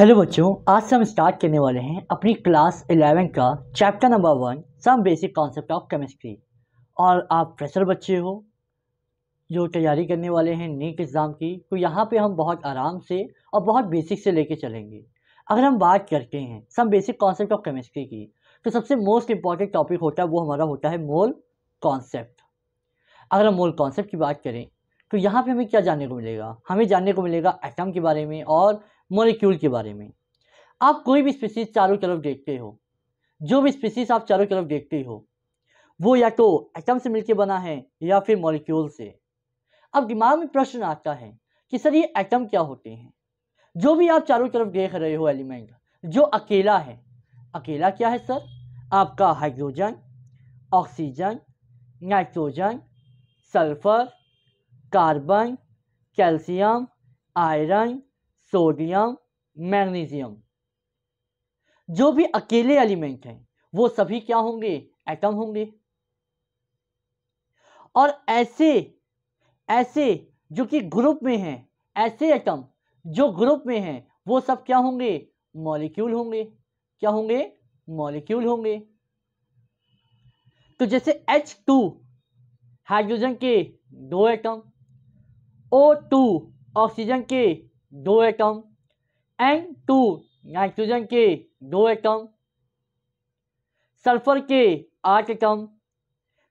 hello बच्चों आज से हम स्टार्ट करने वाले हैं अपनी क्लास एलेवन का chapter number one some basic concept of chemistry और आप फ्रेशर बच्चे हो जो तैयारी करने वाले हैं नीट एग्ज़ाम की तो यहाँ पे हम बहुत आराम से और बहुत बेसिक से लेके चलेंगे अगर हम बात करते हैं some basic concept of chemistry की तो सबसे मोस्ट इम्पॉर्टेंट टॉपिक होता है वो हमारा होता है मोल कॉन्सेप्ट अगर हम मोल कॉन्सेप्ट की बात करें तो यहाँ पे हमें क्या जानने को मिलेगा हमें जानने को मिलेगा एटम के बारे में और मोलिक्यूल के बारे में आप कोई भी स्पीसीज चारों तरफ देखते हो जो भी स्पीसीज आप चारों तरफ देखते हो वो या तो एटम से मिलकर बना है या फिर मॉलिक्यूल से अब दिमाग में प्रश्न आता है कि सर ये एटम क्या होते हैं जो भी आप चारों तरफ देख रहे हो एलिमेंट जो अकेला है अकेला क्या है सर आपका hydrogen oxygen nitrogen sulphur carbon calcium iron sodium magnesium जो भी अकेले एलिमेंट हैं वो सभी क्या होंगे एटम होंगे और ऐसे ऐसे जो कि ग्रुप में हैं ऐसे एटम जो ग्रुप में हैं वो सब क्या होंगे मॉलिक्यूल होंगे क्या होंगे मॉलिक्यूल होंगे तो जैसे एच टू हाइड्रोजन के दो एटम ओ टू ऑक्सीजन के दो एटम एन टू नाइट्रोजन के दो एटम सल्फर के आठ एटम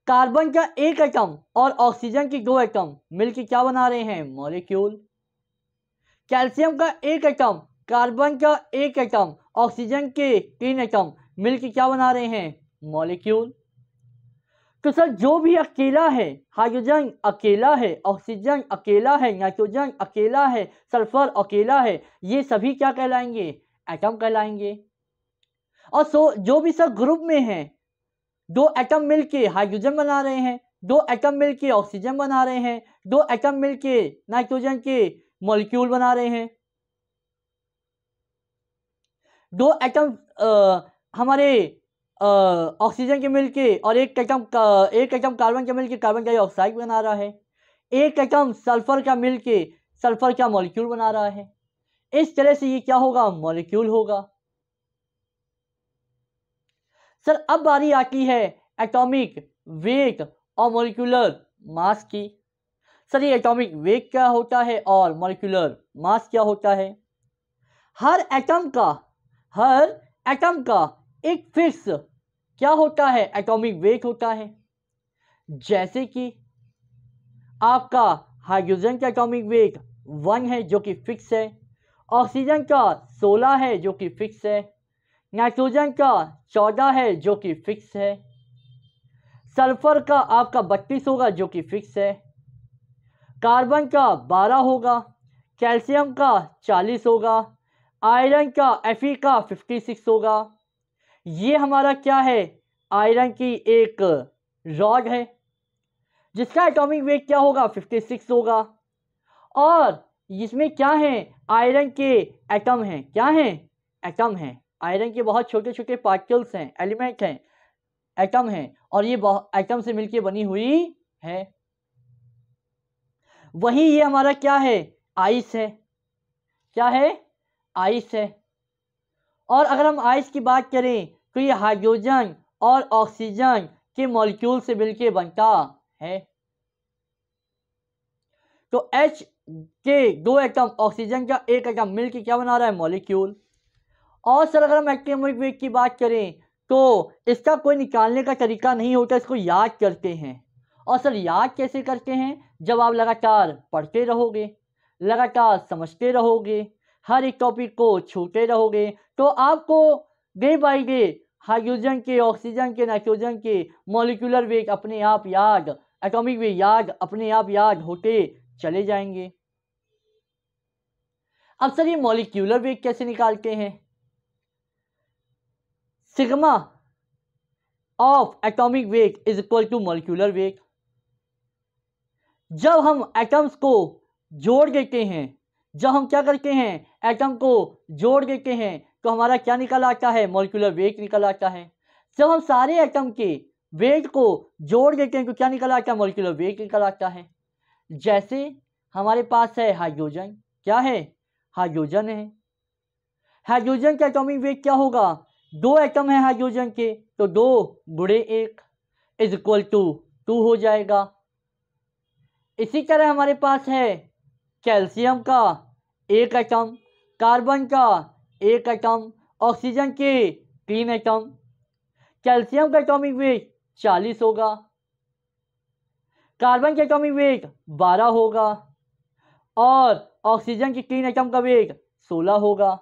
कार्बन का एक एटम और ऑक्सीजन के दो एटम मिलकर क्या बना रहे हैं मॉलिक्यूल कैल्शियम का एक एटम कार्बन का एक एटम ऑक्सीजन के तीन एटम मिलकर क्या बना रहे हैं मॉलिक्यूल तो सर जो भी अकेला है हाइड्रोजन अकेला है ऑक्सीजन अकेला है नाइट्रोजन अकेला है सल्फर अकेला है ये सभी क्या कहलाएंगे एटम कहलाएंगे और सो जो भी सर ग्रुप में है दो एटम मिलके हाइड्रोजन बना रहे हैं दो एटम मिलके ऑक्सीजन बना रहे हैं दो एटम मिलके नाइट्रोजन के मॉलिक्यूल बना रहे हैं दो एटम आ, हमारे ऑक्सीजन के मिलके और एक एटम एक एटम कार्बन के मिलके कार्बन डाइऑक्साइड बना रहा है एक एटम सल्फर का मिल के सल्फर का मॉलिक्यूल बना रहा है इस तरह से ये क्या होगा मॉलिक्यूल होगा सर अब बारी आती है एटॉमिक वेट और मॉलिक्यूलर मास की सर ये एटॉमिक वेट क्या होता है और मॉलिक्यूलर मास क्या होता है हर एटम का हर एटम का एक फिक्स क्या होता है एटॉमिक वेट होता है जैसे कि आपका हाइड्रोजन का एटॉमिक वेट वन है जो कि फिक्स है ऑक्सीजन का सोलह है जो कि फिक्स है नाइट्रोजन का चौदह है जो कि फिक्स है सल्फर का आपका बत्तीस होगा जो कि फिक्स है कार्बन का बारह होगा कैल्शियम का चालीस होगा आयरन का एफ का फिफ्टी सिक्स होगा ये हमारा क्या है आयरन की एक रॉड है जिसका एटॉमिक वेट क्या होगा 56 होगा और इसमें क्या है आयरन के एटम हैं क्या हैं एटम हैं आयरन के बहुत छोटे छोटे पार्टिकल्स हैं एलिमेंट हैं एटम हैं और ये एटम से मिलकर बनी हुई है वही ये हमारा क्या है आइस है क्या है आइस है और अगर हम आइस की बात करें तो ये हाइड्रोजन और ऑक्सीजन के मॉलिक्यूल से मिलकर बनता है तो एच के दो एटम ऑक्सीजन का एक एटम मिलकर क्या बना रहा है मॉलिक्यूल और सर अगर हम एटॉमिक वेट की बात करें तो इसका कोई निकालने का तरीका नहीं होता इसको याद करते हैं और सर याद कैसे करते हैं जब आप लगातार पढ़ते रहोगे लगातार समझते रहोगे हर एक टॉपिक को छूते रहोगे तो आपको डे बाई डे हाइड्रोजन के ऑक्सीजन के नाइट्रोजन के मोलिकुलर वेग अपने आप याद एटॉमिक वेग याद अपने आप याद होते चले जाएंगे अब सर ये मोलिक्यूलर वेग कैसे निकालते हैं सिग्मा ऑफ एटॉमिक वेग इज इक्वल टू मोलिकुलर वेग जब हम एटम्स को जोड़ देते हैं जब हम क्या करते हैं एटम को जोड़ देते हैं तो हमारा क्या निकल आता है मोलिकुलर वेट निकल आता है जब हम सारे एटम के वेट को जोड़ देते हैं तो क्या निकल आता है मोलिकुलर वेट निकल आता है जैसे हमारे पास है हाइड्रोजन क्या है हाइड्रोजन है हाइड्रोजन का एटॉमिक वेट क्या होगा दो एटम है हाइड्रोजन के तो दो बुढ़े एक इज इक्वल टू टू हो जाएगा इसी तरह हमारे पास है कैल्शियम का एक एटम कार्बन का एक एटम ऑक्सीजन के तीन एटम कैल्शियम का एटॉमिक वेट चालीस होगा कार्बन के एटॉमिक वेट बारह होगा और ऑक्सीजन के तीन एटम का वेट सोलह होगा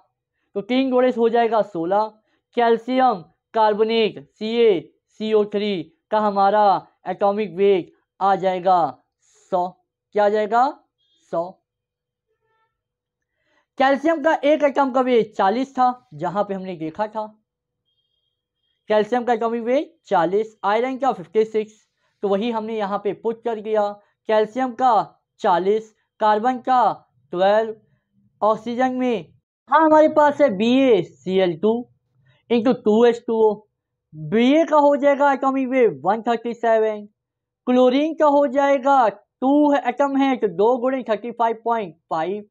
तो तीन गोड़े हो जाएगा सोलह calcium carbonic C A C O three का हमारा एटॉमिक वेट आ जाएगा सौ क्या आ जाएगा सौ कैल्शियम का एक एटम का वेट चालीस था जहां पे हमने देखा था कैल्शियम का एटॉमिक वेट चालीस आयरन का फिफ्टी सिक्स तो वही हमने यहाँ पे पुट कर दिया कैल्शियम का चालीस कार्बन का ट्वेल्व ऑक्सीजन में हाँ हमारे पास है B A C L two into two H two O B A का हो जाएगा atomic weight one thirty seven chlorine का हो जाएगा टू एटम है तो दो गुणे थर्टी फाइव पॉइंट फाइव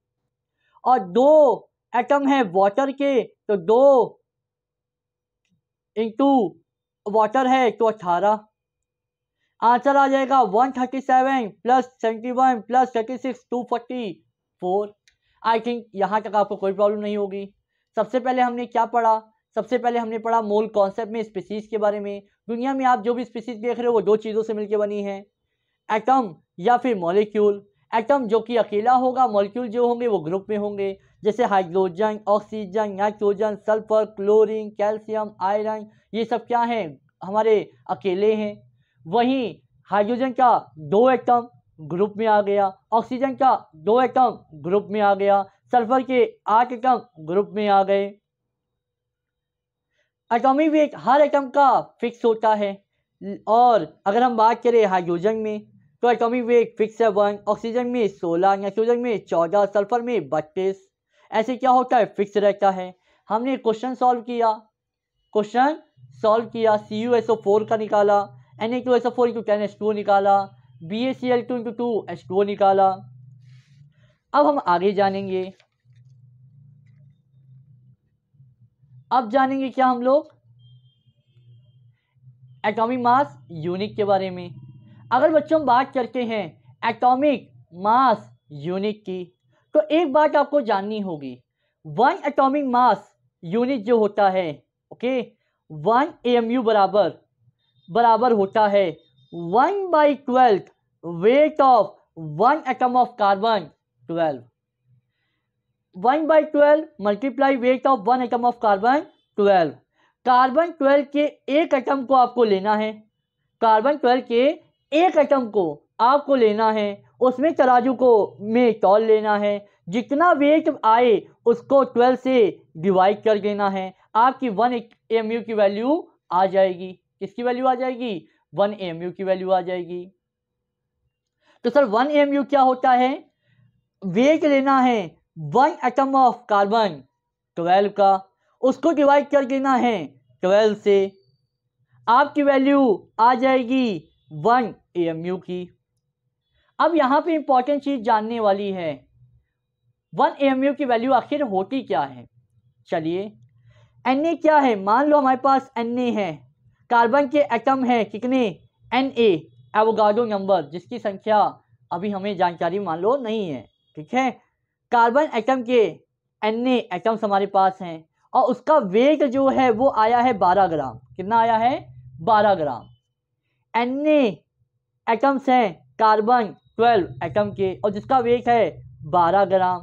और दो एटम है वाटर के तो दो इंटू वाटर है तो अठारह आंसर आ जाएगा one thirty seven plus seventy one plus thirty six two forty four I think यहाँ तक आपको कोई प्रॉब्लम नहीं होगी सबसे पहले हमने क्या पढ़ा सबसे पहले हमने पढ़ा मोल कॉन्सेप्ट में स्पीसीज के बारे में दुनिया में आप जो भी स्पीसीज देख रहे हो वो दो चीज़ों से मिलकर बनी है एटम या फिर मॉलिक्यूल एटम जो कि अकेला होगा मॉलिक्यूल जो होंगे वो ग्रुप में होंगे जैसे hydrogen oxygen nitrogen sulphur chlorine calcium iron ये सब क्या हैं हमारे अकेले हैं वहीं हाइड्रोजन का दो एटम ग्रुप में आ गया ऑक्सीजन का दो एटम ग्रुप में आ गया सल्फर के आठ एटम ग्रुप में आ गए एटॉमिक वेट हर एटम का फिक्स होता है और अगर हम बात करें हाइड्रोजन में तो एटॉमिक वेट फिक्स है वन ऑक्सीजन में सोलह नाइट्रोजन में चौदह सल्फर में बत्तीस ऐसे क्या होता है फिक्स रहता है हमने क्वेश्चन सॉल्व किया क्वेश्चन सॉल्व किया C U S O four का निकाला N A two S O four into ten H two निकाला B A C L two into two H two निकाला अब हम आगे जानेंगे अब जानेंगे क्या हम लोग एटॉमिक मास यूनिट के बारे में अगर बच्चों बात करते हैं एटॉमिक मास यूनिट की तो एक बात आपको जाननी होगी वन एटॉमिक मास यूनिट जो होता है ओके वन एम यू बराबर बराबर होता है one by twelfth weight of one atom of carbon twelve one by twelve multiply weight of one atom of carbon twelve carbon twelve के एक atom को आपको लेना है कार्बन ट्वेल्व के एक एटम को आपको लेना है उसमें तराजू को में तौल लेना है जितना वेट आए उसको ट्वेल्व से डिवाइड कर देना है आपकी वन एम की वैल्यू आ जाएगी किसकी वैल्यू आ जाएगी वन एम की वैल्यू आ जाएगी तो सर वन एम यू क्या होता है वेट लेना है one atom of carbon twelve का उसको डिवाइड कर देना है ट्वेल्व से आपकी वैल्यू आ जाएगी वन ए की अब यहाँ पे इंपॉर्टेंट चीज़ जानने वाली है वन ए की वैल्यू आखिर होती क्या है चलिए एन ए क्या है मान लो हमारे पास एन ए है कार्बन के एटम है कितने एन ए एवोगाडो नंबर जिसकी संख्या अभी हमें जानकारी मान लो नहीं है ठीक है कार्बन एटम के एन एटम्स हमारे पास हैं और उसका वेट जो है वो आया है बारह ग्राम कितना आया है बारह ग्राम एन एटम्स हैं कार्बन ट्वेल्व एटम के और जिसका वेट है बारह ग्राम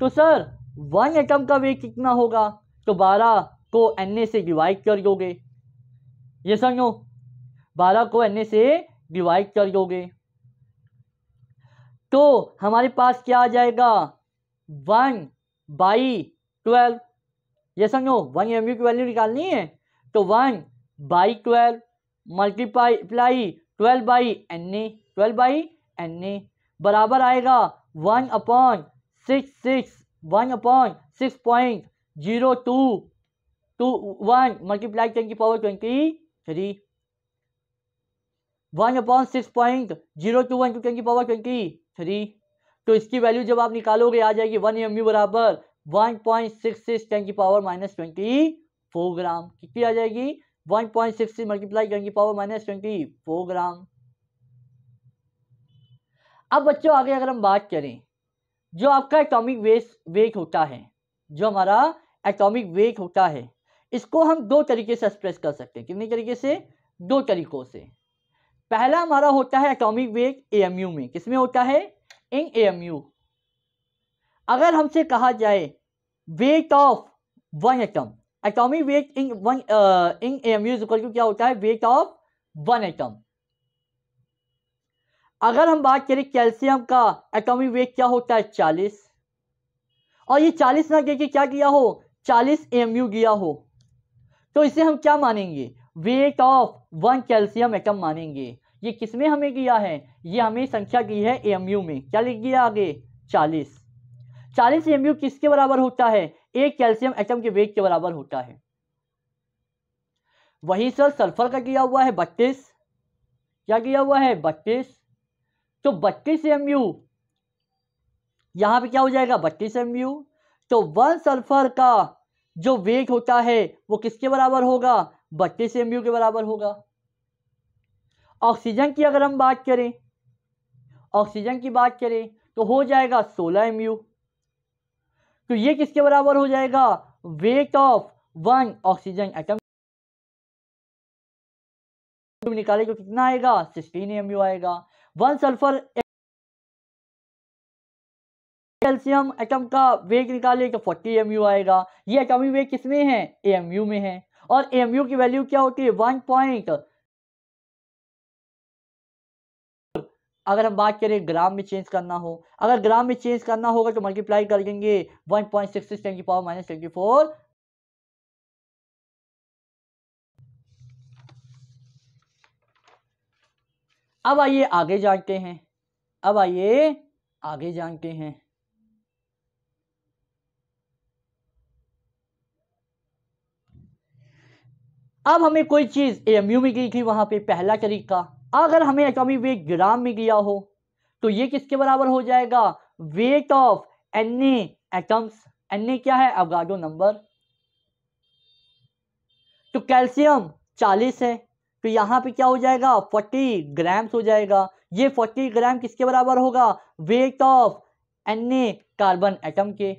तो सर वन एटम का वेट कितना होगा तो बारह को एन से डिवाइड कर दोगे ये समझो बारह को एन से डिवाइड कर दोगे तो हमारे पास क्या आ जाएगा वन बाई ट्वेल्व ये समझो वन एम की वैल्यू निकालनी है तो one by twelve multiply ply twelve by N A twelve by N A बराबर आएगा one upon six six one upon six point zero two two one multiply ten की power twenty three one upon six point zero two one two ten की power twenty three तो इसकी value जब आप निकालोगे आ जाएगी वन एम यू बराबर one point six six ten की power minus twenty four gram कितनी आ जाएगी वन पॉइंट सिक्स मल्टीप्लाई करेंगे power minus twenty four gram अब बच्चों आगे अगर हम बात करें जो आपका एटॉमिक वेस्ट वेट होता है जो हमारा एटॉमिक वेट होता है इसको हम दो तरीके से एक्सप्रेस कर सकते हैं कितने तरीके से दो तरीकों से पहला हमारा होता है एटॉमिक वेट एएमयू में किसमें होता है इन एएमयू अगर हमसे कहा जाए weight of one atom atomic weight in one in M is equal to क्या होता है वेट ऑफ वन एटम अगर हम बात करें कैल्शियम का एटॉमिक वेट क्या होता है चालीस और ये चालीस ना देके क्या किया हो चालीस एम यू हो तो इसे हम क्या मानेंगे weight of one calcium atom मानेंगे ये किसमें हमें किया है ये हमें संख्या की है एम यू में क्या लिख गया आगे चालीस चालीस एम यू किसके बराबर होता है एक कैल्शियम एटम के वेट के बराबर होता है वहीं सर सल्फर का किया हुआ है बत्तीस क्या किया हुआ है बत्तीस तो बत्तीस एम यू यहाँ पे क्या हो जाएगा बत्तीस एम यू तो वन सल्फर का जो वेट होता है वो किसके बराबर होगा बत्तीस एम यू के बराबर होगा ऑक्सीजन की अगर हम बात करें ऑक्सीजन की बात करें तो हो जाएगा सोलह एम यू तो ये किसके बराबर हो जाएगा weight of one oxygen atom निकाले तो कितना आएगा सिक्सटीन एम यू आएगा वन सल्फर कैल्शियम एटम का वेग निकाले तो 40 एम यू आएगा ये एटमी वेग किसमें है एम यू में है और एम यू की वैल्यू क्या होती है वन पॉइंट अगर हम बात करें ग्राम में चेंज करना हो अगर ग्राम में चेंज करना होगा तो मल्टीप्लाई कर देंगे वन पॉइंट सिक्स टेन की पावर माइनस ट्वेंटी फोर अब आइए आगे जानते हैं अब आइए आगे जानते हैं अब हमें कोई चीज़ एमयू में गई थी वहां पे पहला तरीका अगर हमें एटॉमिक वेट ग्राम में दिया हो तो ये किसके बराबर हो जाएगा weight of N atoms N क्या है अवगाडो नंबर तो कैल्शियम 40 है तो यहां पे क्या हो जाएगा 40 ग्राम्स हो जाएगा ये 40 ग्राम किसके बराबर होगा weight of N carbon atom के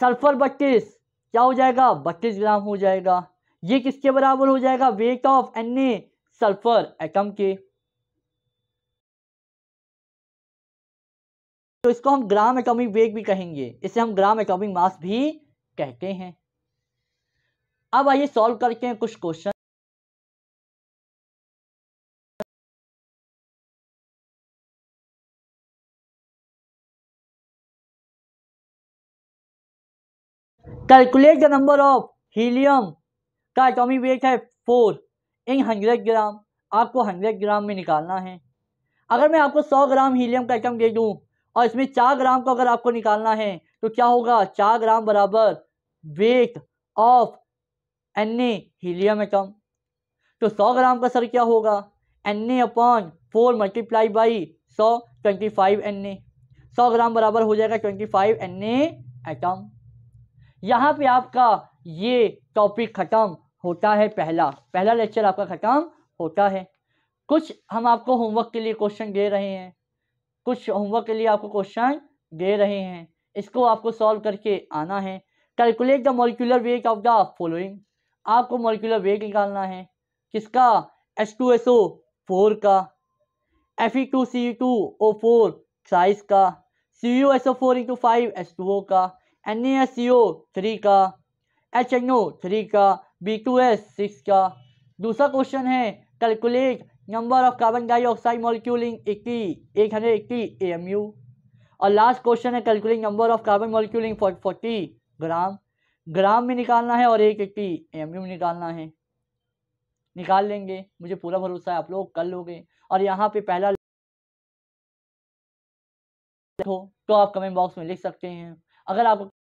सल्फर बत्तीस क्या हो जाएगा बत्तीस ग्राम हो जाएगा ये किसके बराबर हो जाएगा weight of N A sulphur atom के तो इसको हम ग्राम एटॉमिक वेग भी कहेंगे इसे हम ग्राम एटॉमिक मास भी कहते हैं अब आइए सॉल्व करते हैं कुछ question calculate the number of helium का एटॉमिक वेट है फोर इन हंड्रेड ग्राम आपको हंड्रेड ग्राम में निकालना है अगर मैं आपको सौ ग्राम हीलियम का एटम दे दूँ और इसमें चार ग्राम को अगर आपको निकालना है तो क्या होगा चार ग्राम बराबर weight of N helium atom तो सौ ग्राम का सर क्या होगा N A upon four multiply by सौ ट्वेंटी फाइव एन ए सौ ग्राम बराबर हो जाएगा ट्वेंटी फाइव एन एटम यहाँ पे आपका ये टॉपिक ख़त्म होता है पहला पहला लेक्चर आपका ख़त्म होता है कुछ हम आपको होमवर्क के लिए क्वेश्चन दे रहे हैं कुछ होमवर्क के लिए आपको क्वेश्चन दे रहे हैं इसको आपको सॉल्व करके आना है calculate the molecular weight of the following आपको मोलिकुलर वेट निकालना है किसका H two S O four का F E two C two O four साइज का C U S O four into five S two O का N A S C O three का H N O three का B two S six का दूसरा question है calculate number of carbon dioxide molecule इन एक hundred इक्की A M U और last question है calculate number of carbon molecule in forty gram gram में निकालना है और एक ए एम यू में निकालना है निकाल लेंगे मुझे पूरा भरोसा है आप लोग कर लोगे और यहाँ पे पहला हो तो आप कमेंट बॉक्स में लिख सकते हैं अगर आपको